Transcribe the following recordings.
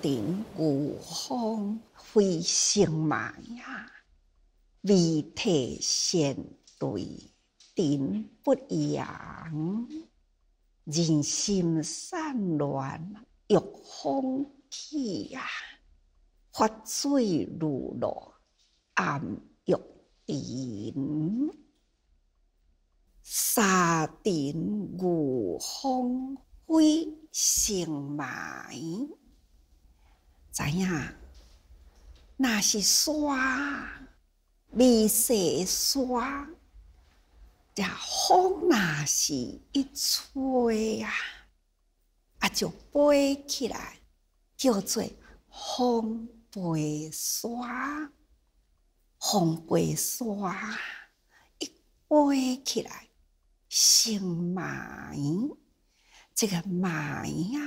顶五方飞行马呀，未替先对顶不扬，人心散乱欲风起呀，发水如落暗欲顶。沙顶五方飞行马。怎样？那是沙，白色沙。呀，风哪是一吹呀，啊，就飞起来，叫做风飞沙。风飞沙一飞起来，像蚂蚁，这个蚂蚁啊，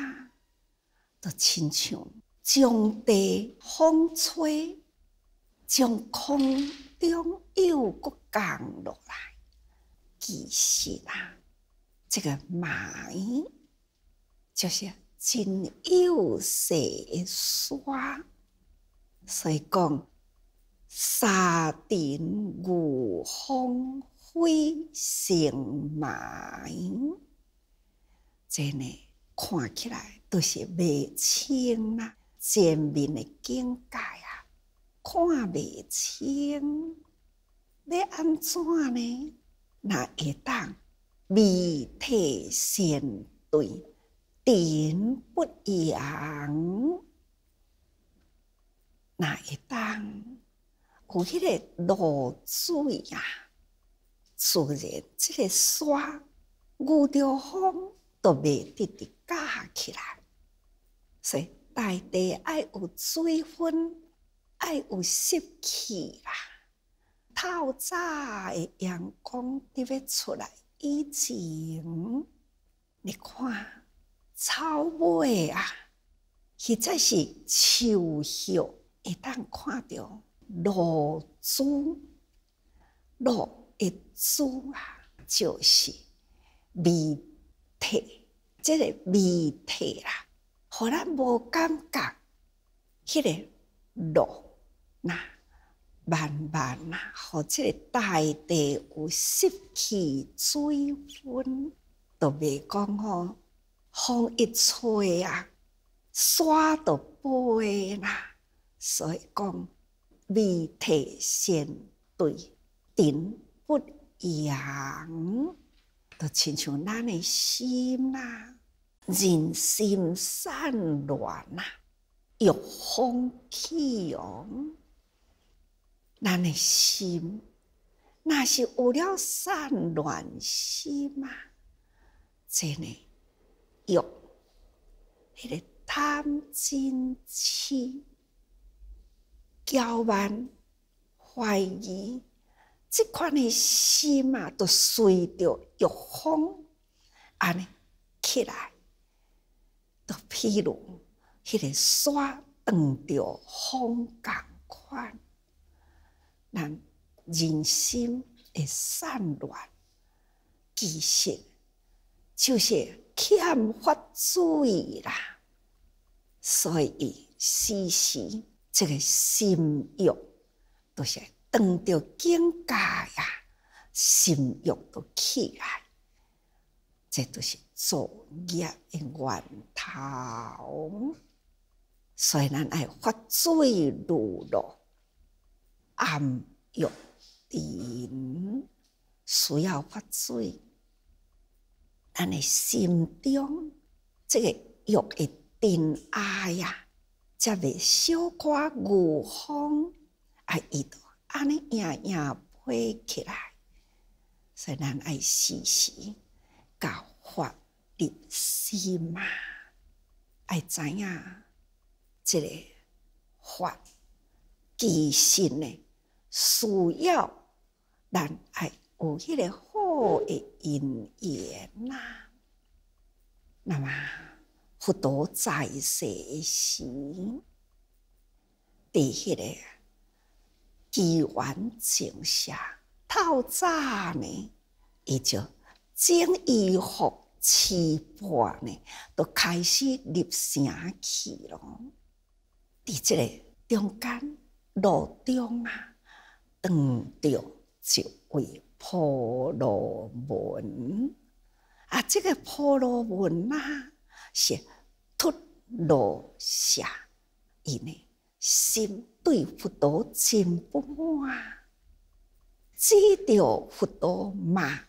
都亲像。将地风吹，从空中又降落来，其实啊，这个霾就是真有的沙，所以讲沙尘风灰尘霾，真诶看起来都是未清啦。前面的境界啊，看不清，你安怎呢？那会当未体先对，点不一样。那会当有迄个露水啊，自然即个山遇着风都未直直干起来，大地爱有水分，爱有湿气啦。透早的阳光，伫要出来以前，你看草尾啊，实在是树叶，会当看到露珠，露一珠啊，就是微体，这个微体啦。互咱无感觉，迄个路呐，慢慢呐，互即个大地有湿气、水分，都袂讲吼，风一吹啊，唰都飞呐。所以讲，味体先对顶不一样，亲像咱的心呐。人心散乱啊，欲风起哦。咱的心那是有了散乱心啊？真嘞，有。迄个贪嗔痴、骄慢、怀疑，这款的心嘛，都随着欲风安尼起来。譬如迄个山长着风共宽，人人心会散乱，其实就是欠发注意啦。所以时时这个心欲都是长着境界呀，心欲都起来，这都是。作业源头，虽然爱发水如露暗欲点，需要发水，咱诶心中这个欲的点啊呀，才未小夸无风，啊！伊道安尼样样飞起来，以咱爱时时教发是嘛，爱知影，即个法，其心呢，需要，咱爱有迄个好诶因缘呐。那么佛陀在世时，伫迄个机缘成下，透早呢，伊就整衣服。七波呢，都开始入城去了。在即个中间路中啊，当着一位婆罗门。啊，这个婆罗门啊，是脱罗舍，伊呢心对佛陀真不满，指着佛陀骂，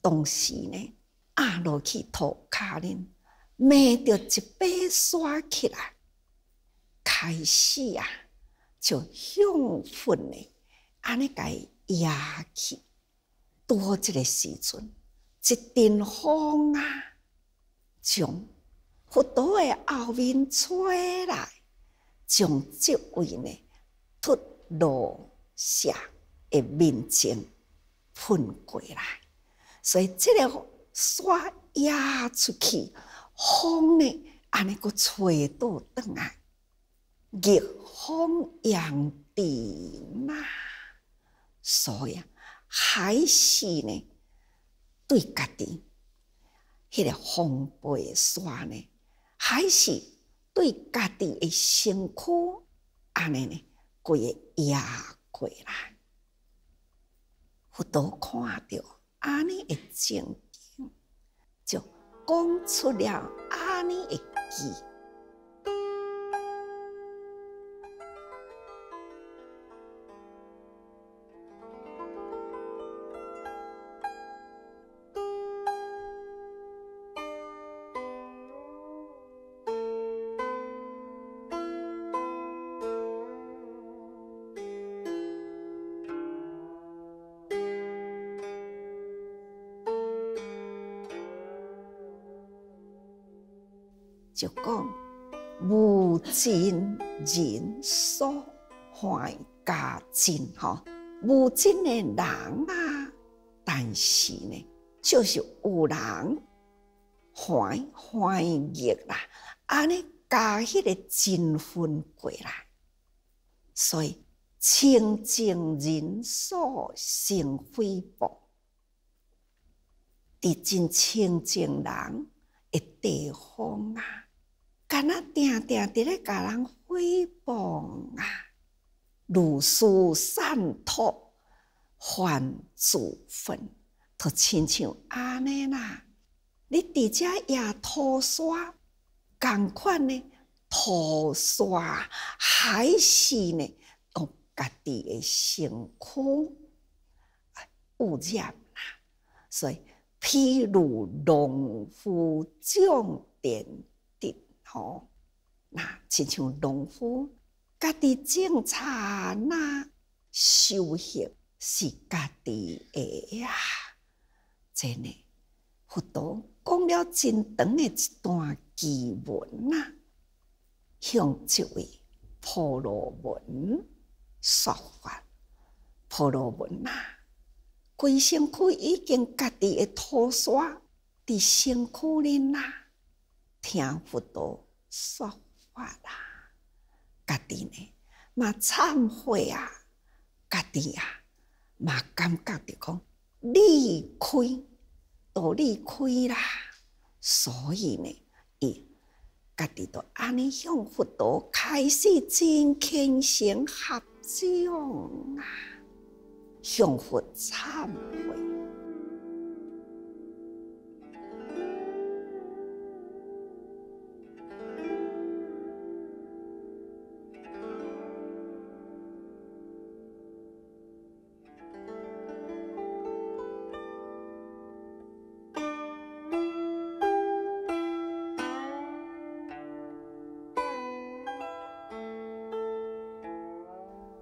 当时呢。阿落去涂骹呢，灭着一把刷起来，开始啊，就兴奋的安尼个压起，到这个时阵，一阵风啊，从佛堂的后面吹来，从这位呢脱罗下的面前喷过来，所以这个。刷牙出去，风呢？安尼个吹倒倒来，热风扬地呐，所以还是呢，对家己迄个风背刷呢，还是对家己的身躯，安尼呢，规个压过来，佛都看到安尼的情讲出了安尼一句。就讲无尽人所怀家亲吼，无尽的人啊，但是呢，就是有人怀怀愈啦，安尼加迄个金分过来，所以清净人所成非薄，伫真清净人诶地方啊。敢若定定伫咧，甲人诽谤啊！如是善托还祖坟，都亲像安尼啦。你伫遮也拖沙，共款呢拖沙还是呢，用家己诶辛苦污染啦。所以，譬如农夫种田。那亲像农夫家己种茶，那修行是家己个呀，真的，佛陀讲了真长的一段经文呐，向这位婆罗门说法。婆罗门呐，规身躯已经家己的土刷，伫身躯里呐，听佛陀。说法啦，家己呢嘛忏悔啊，家己啊嘛感觉着讲，离亏都离亏啦，所以呢，伊家己都安尼向佛道开始真虔诚合掌啊，向佛忏悔。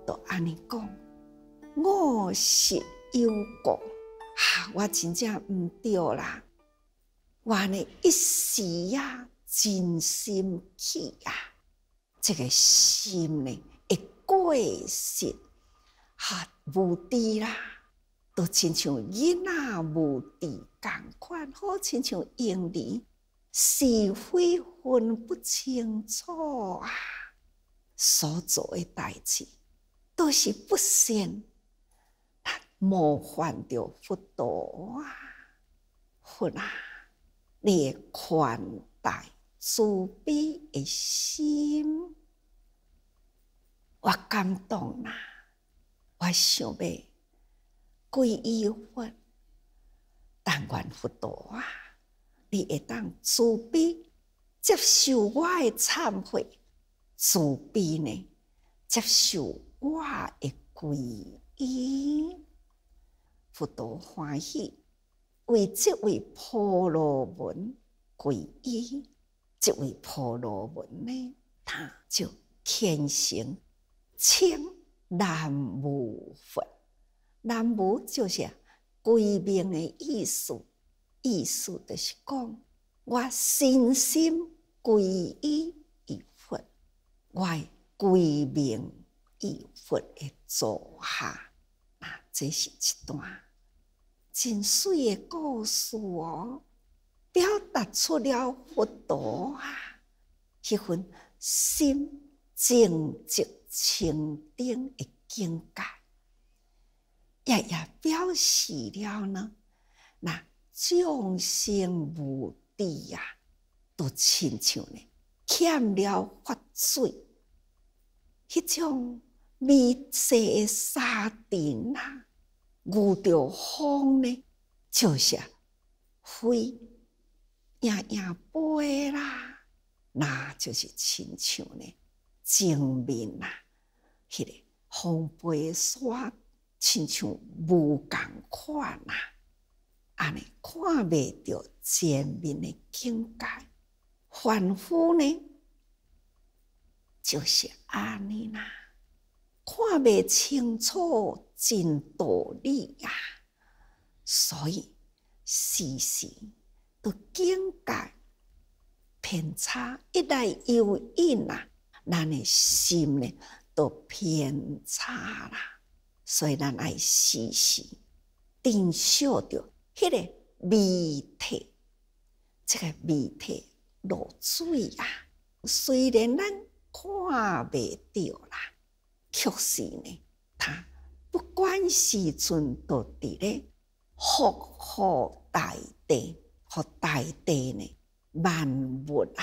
都安尼讲，我是有国，啊，我真正毋对啦。我呢一时呀，真心气啊，这个心呢，一过失吓无知啦，都亲像囡仔无知共款，好亲像婴儿是非分不清楚啊，所做诶代志。都是不善，但无犯着佛陀啊！佛啊，你宽待慈悲的心，我感动啊，我想要皈依佛，但愿佛陀啊，你会当慈悲接受我的忏悔，慈悲呢，接受。我皈依，佛陀欢喜，为这位婆罗门皈依，这位婆罗门呢，他就虔诚称南无佛。南无就是皈命的意思，意思就是讲我身心皈依于佛，为皈命。义佛的座下，啊，这是一段真水的故事哦，表达出了佛陀啊，迄份心静寂清净的境界。也一表示了呢，那众生无地，啊，都亲像呢欠了佛水，迄种。密色沙地呐，遇着风呢，就是飞，呀呀飞啦，那就是亲像呢正面呐，迄个风飞沙亲像无共款呐，安尼看袂着前面的境界，凡夫呢，就是安尼啦。看未清楚真道理呀，所以事实都境界偏差，一旦有因啊，咱的心咧都偏差啦。所以咱要时时珍惜着迄个谜体，这个谜体落水啊，虽然咱看未到啦。确实呢，他不管时阵都伫咧，福祸大地，好大地呢，万物啊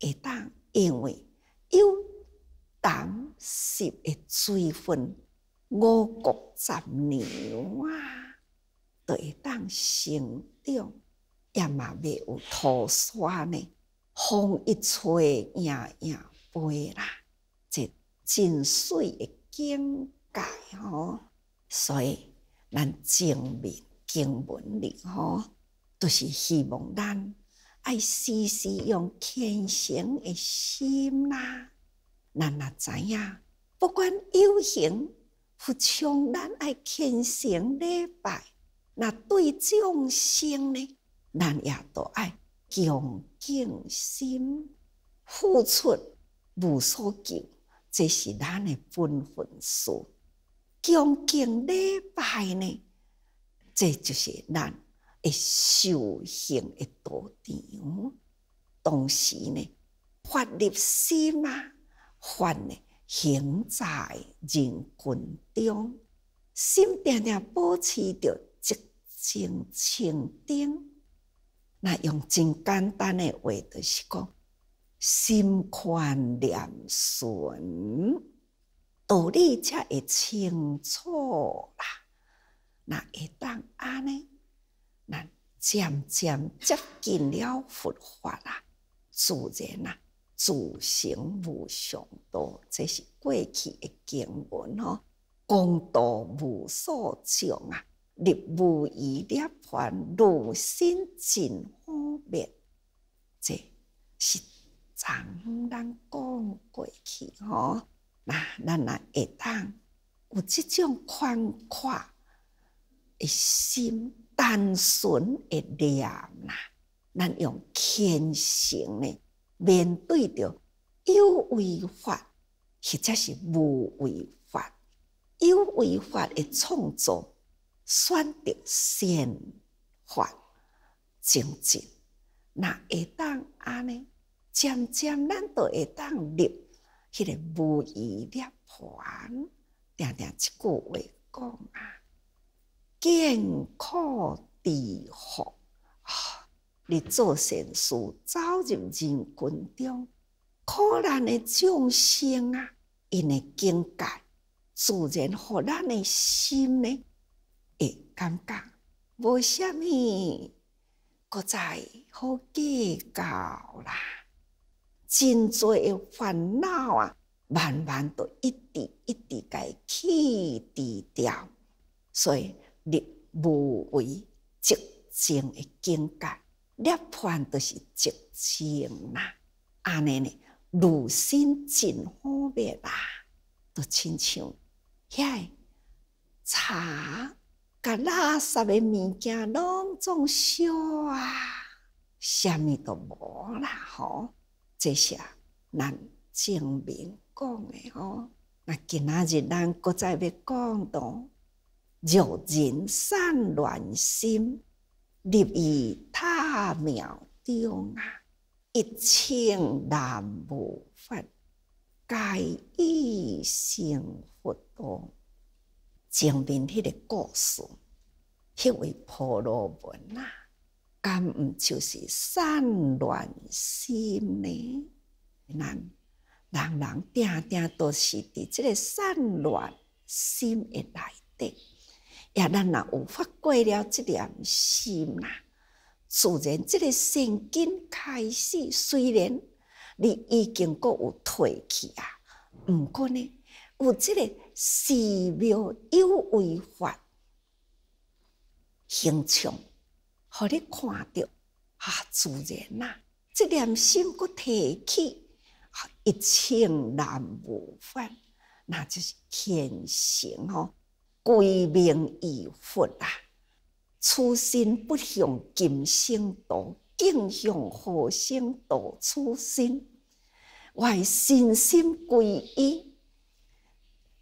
会当因为有淡湿的水分，五谷杂粮啊都会当生长，也嘛未有土沙呢，风一吹影影飞啦。真水诶境界吼，所以咱正面经文里吼，都是希望咱爱时时用虔诚诶心啦。咱那知影，不管有形、佛像咱爱虔诚礼拜。那对众生呢，咱也都爱恭敬心，付出无所求。这是咱的本分事，恭敬礼拜呢，这就是咱的修行的道场。同时呢，发立心嘛，行在人群中，心定定保持着一种清净。那用真简单的话就是讲。心宽念顺，道理才会清楚啦。那会当安尼，那渐渐接近了佛法啦，自然啊，自性无上道，这是过去的经文哦。功德无数量啊，立无一粒凡，如心尽方便，这是。人讲过去，吼，那咱若会当有即种宽阔诶心单纯诶念呐，咱用虔诚诶面对着有违法或者是无违法有违法诶创作，选择善法精进，那会当安尼？渐渐，咱都会当入迄个无依涅槃。定定一句话讲啊：艰苦地福，你做善事，走入人群中，苦难的众生啊，因诶境界，自然互咱的心呢，会感觉无啥物搁再好计较啦。真侪烦恼啊，慢慢都一滴一滴伊去除掉。所以，立无为即静的境界，涅槃着是即静啦。安尼呢，如心真方便啦，就亲像，诶茶甲垃圾的物件拢装烧啊，啥物都无啦，吼。这些，咱证面讲的哦。那今仔日咱搁再要讲到，有人善乱心，立于塔庙中啊，一清难无法，皆意性佛道，证面迄个故事，迄位婆罗门啊。敢毋就是散乱心呢？难，人人定定都是伫即个散乱心的内底，也咱若有发过了即点心啦，自然即个善经开始。虽然你已经各有退去啊，毋过呢，有即个寺庙有违法形象。互你看到，啊，自然啊，即良心个提起，啊，一清难无分，那就是天性吼，归命依佛啊，初心不向今生夺，尽向何生夺初心，外信心归依，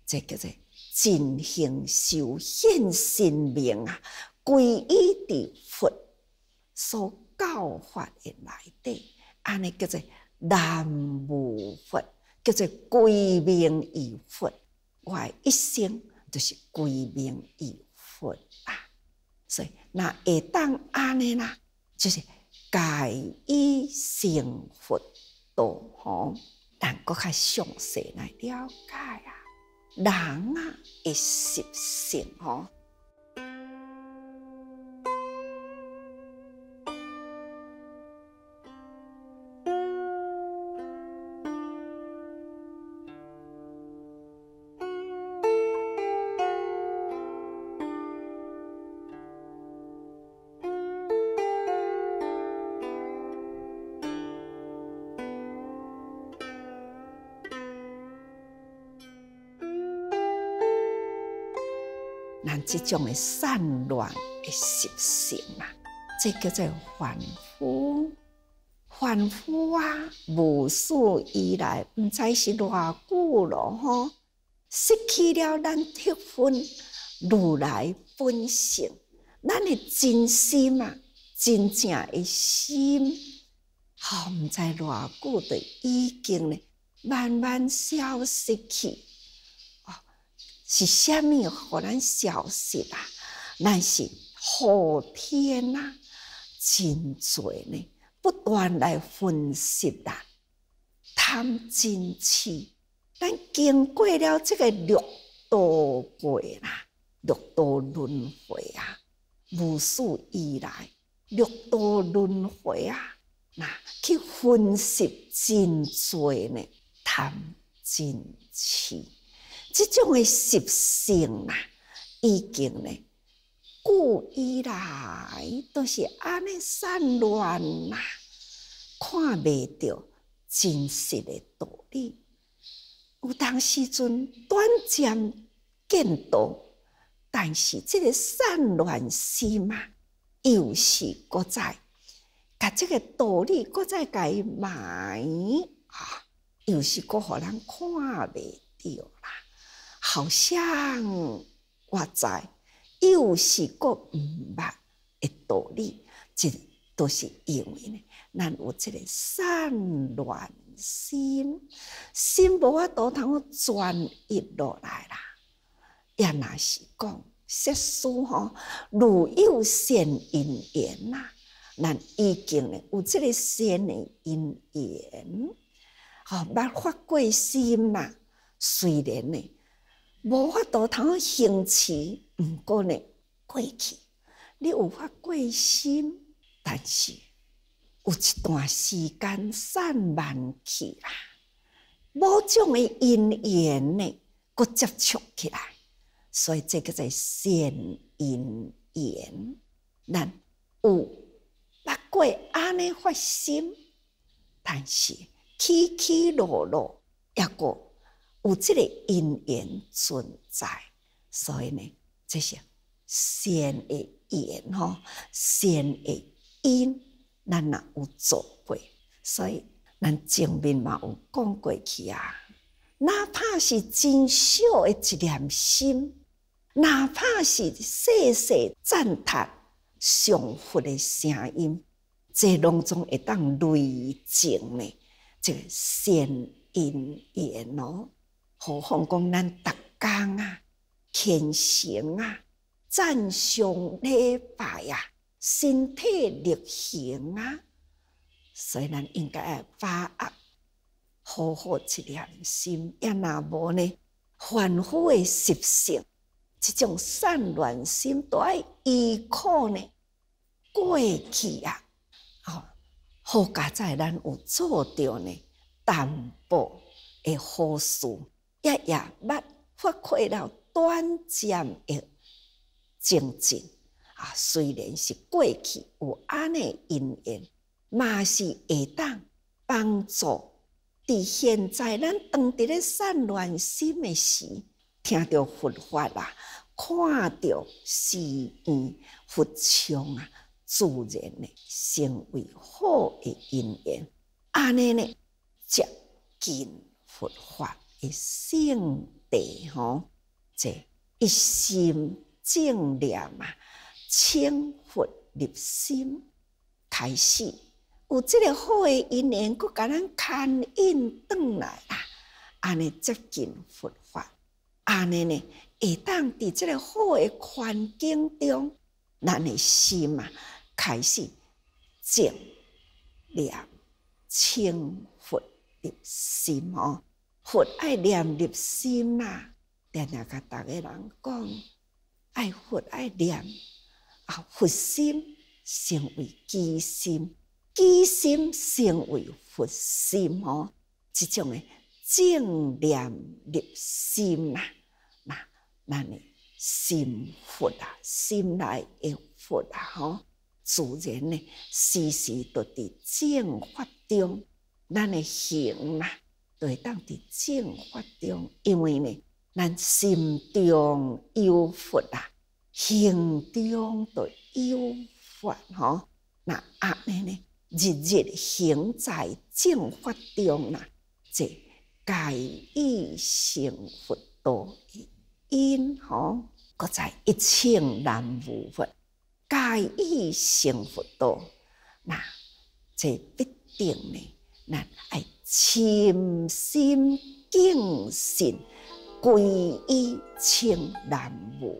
这叫做尽行修现心命啊，归依的。所教化诶内底，安尼叫做南无佛，叫做归命以佛。我一生就是归命以佛啊，所以那会当安尼啦，就是解伊成佛道吼，但搁较详细来了解啊，人啊一习性吼。这种善乱的习性啊，这叫做凡夫。凡夫啊，无数以来，唔知是偌久咯吼，失去了咱铁粉如来本性，咱的真心啊，真正的心，好唔知偌久的已经呢，慢慢消失去。是虾米互咱消失啊？但是好天啊，真侪呢，不断来分析啊，贪真痴。咱经过了这个六道过啦，六道轮回啊，无数以来，六道轮回啊，那去分析真侪呢，贪真痴。即种诶习性啊，已经咧古以来都是安尼散乱啊，看未到真实诶道理。有当时阵短暂见到，但是即个散乱心嘛，又是搁在，甲即个道理搁在改埋啊，又是搁互人看未到。好像我知，又是阁毋捌的道理，即都是因为呢，咱有这个散乱心，心无法度通转移落来啦。要那是讲，世俗吼，如有善因缘呐，咱已经呢有这个善的因缘，吼，捌发过心嘛，虽然呢。无法度通行持，毋过呢过去，你有法过心，但是有一段时间散漫去啦，某种诶因缘呢，搁接触起来，所以这个在善因缘，咱有捌过安尼发心，但是起起落落抑搁。有这个因缘存在，所以呢，这些善诶缘、吼，善诶因，咱也有做过。所以咱前面嘛有讲过去啊，哪怕是真小的一点心，哪怕是细细赞叹上佛的声音，这当中会当累积呢，这个善因缘哦。何况讲咱逐工啊、虔诚啊、赞赏礼拜啊、身体力行啊，所以咱应该发握好好一条心，要哪无呢？反复的习性，这种散乱心爱依靠呢？过去啊，好，好加在咱有做着呢，淡薄的好事。也也捌发开了短暂的静见啊，虽然是过去有安尼因缘，嘛是会当帮助伫现在咱当地咧散乱心的时，听到佛法啊，看到寺院、佛像啊，自然的成为好的因缘，安尼呢，接近佛法。一心地吼，这一心正念嘛，清佛入心开始。有即个好诶因缘，佮咱牵引转来啦，安尼接近佛法，安尼呢会当伫即个好诶环境中，咱诶心嘛开始正念清佛入心哦。佛爱念入心啊，定定甲大个人讲，爱佛爱念啊，佛心成为基心，基心成为佛心哦，即种诶正念入心啊，那那你心佛啊，心内诶佛啊吼，自然呢，时时都伫正法中，咱诶行呐。对，当的正法中，因为呢，咱心中有佛啊，心中有佛吼。那阿弥呢，日日行在正法中啊，这戒以成佛道因吼，搁在一切人无佛，戒以成佛道，那这必定呢，咱爱。潜心敬神，皈依清南无。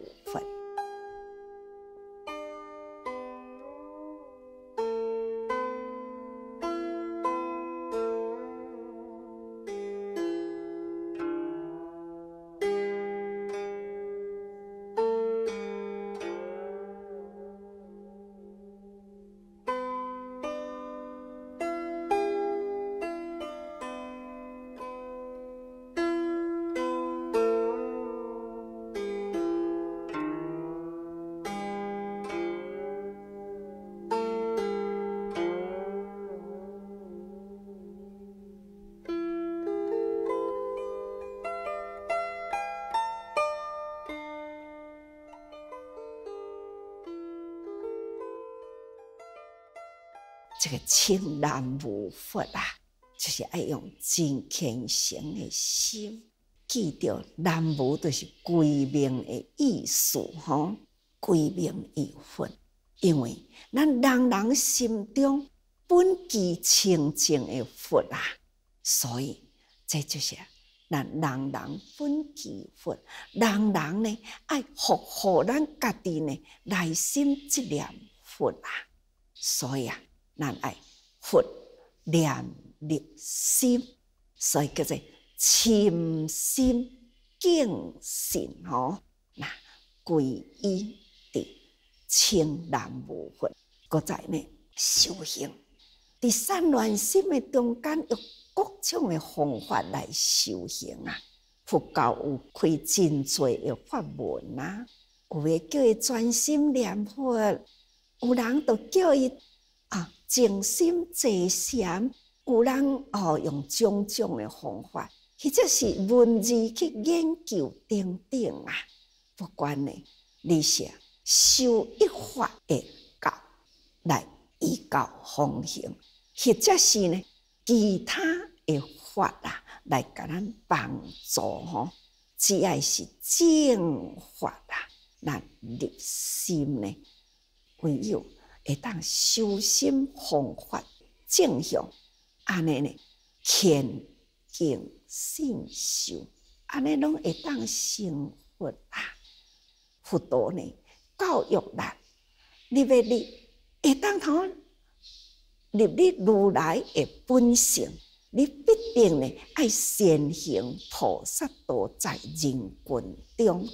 这个清南无佛啊，就是爱用真虔诚的心，记着南无就是归命的意思，吼，归命有佛。因为咱人人心中本具清净的佛啊，所以这就是咱人人本具佛，人人呢爱护护咱家己呢内心一念佛啊，所以啊。爱、佛、念力心，所以叫做潜心敬神。哦。那皈依的清难无分，各在修行。在三乱心的中间，用各种嘅方法来修行啊。佛教有开真多的法门啊，有嘅叫伊专心念佛，有人就叫伊啊。静心坐禅，有人哦用种种的方法，或者是文字去研究等等啊，不管呢，你是修一法的教来以教奉行，或者是呢其他的法啊来甲咱帮助吼，只要是正法啊，咱立心呢为友。会当修心方法正向，安尼呢虔敬信修，安尼拢会当成佛啊！佛陀呢教育咱，你要你会当通入你如来的本性，你必定呢爱先行菩萨道在人群中，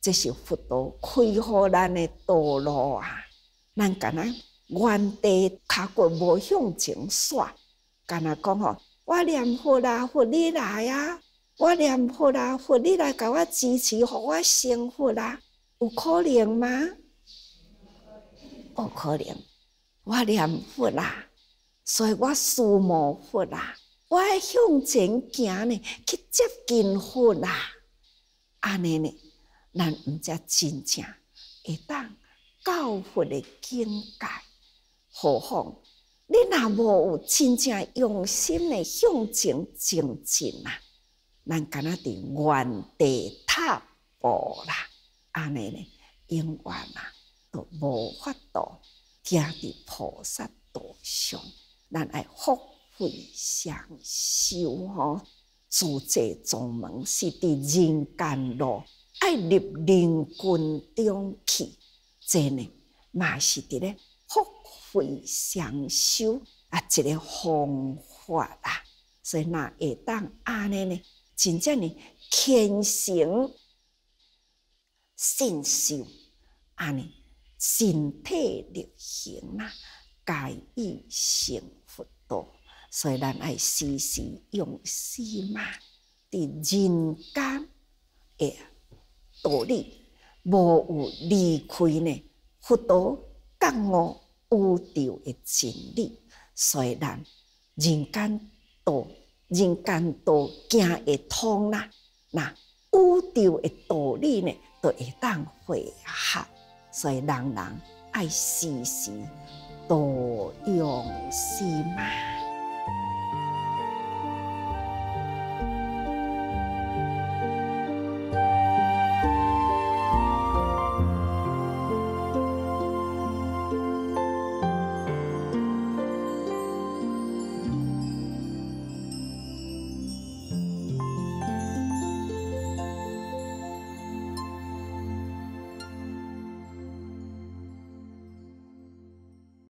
这是佛陀开豁咱的道路啊！咱干那原地脚骨无向前耍，甲那讲吼，我念佛啦，佛你来啊！我念佛啦，佛你来甲我支持，互我生活啦，有可能吗？有可能！我念佛啦，所以我思无佛啦，我向前行呢，去接近佛啦。安尼呢，咱毋则真正会当。教诲的境界，何况你若无有真正用心的向前精进啊，咱敢仔伫原地踏步啦，安尼呢永远啊都无法度，行伫菩萨道上，咱爱福慧双修吼，自在宗门是伫人间路，爱入灵军中去。这呢，嘛是伫咧福慧双修啊，一个方法啊，所以那会当安尼呢，真正呢，虔诚信修安尼，身体力行啊，加以成佛道，所以咱爱时时用心嘛，伫人间诶道理。无有离开呢，佛陀讲我宇宙的真理。以咱人间道、人间道行会通啦，那宇宙的道理呢，都会当会合，所以人人爱时时多用心嘛。